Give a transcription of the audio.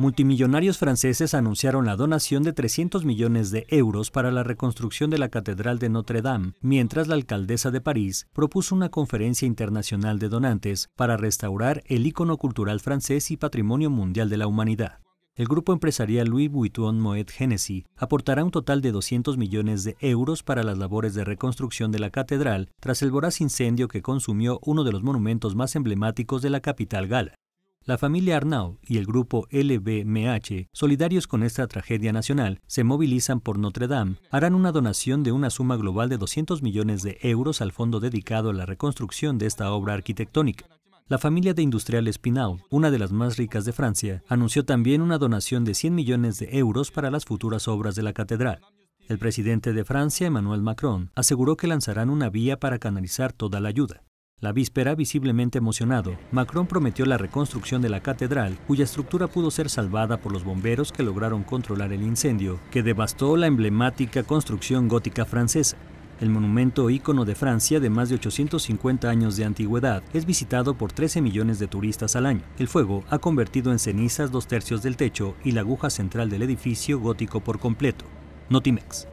multimillonarios franceses anunciaron la donación de 300 millones de euros para la reconstrucción de la Catedral de Notre Dame, mientras la alcaldesa de París propuso una conferencia internacional de donantes para restaurar el ícono cultural francés y patrimonio mundial de la humanidad el grupo empresarial Louis Vuitton Moet Hennessy aportará un total de 200 millones de euros para las labores de reconstrucción de la catedral tras el voraz incendio que consumió uno de los monumentos más emblemáticos de la capital gala. La familia arnaud y el grupo LBMH, solidarios con esta tragedia nacional, se movilizan por Notre Dame, harán una donación de una suma global de 200 millones de euros al fondo dedicado a la reconstrucción de esta obra arquitectónica. La familia de industriales Pinault, una de las más ricas de Francia, anunció también una donación de 100 millones de euros para las futuras obras de la catedral. El presidente de Francia, Emmanuel Macron, aseguró que lanzarán una vía para canalizar toda la ayuda. La víspera, visiblemente emocionado, Macron prometió la reconstrucción de la catedral, cuya estructura pudo ser salvada por los bomberos que lograron controlar el incendio, que devastó la emblemática construcción gótica francesa. El monumento ícono de Francia, de más de 850 años de antigüedad, es visitado por 13 millones de turistas al año. El fuego ha convertido en cenizas dos tercios del techo y la aguja central del edificio gótico por completo. Notimex.